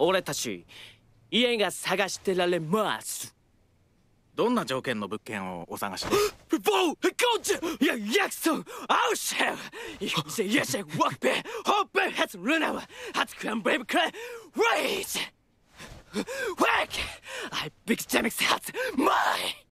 俺たち家が探してられますどんな条件の物件をお探しで ボーチアウシェイシェワペホッペヘツルナワハツクランベイブクレイウェイ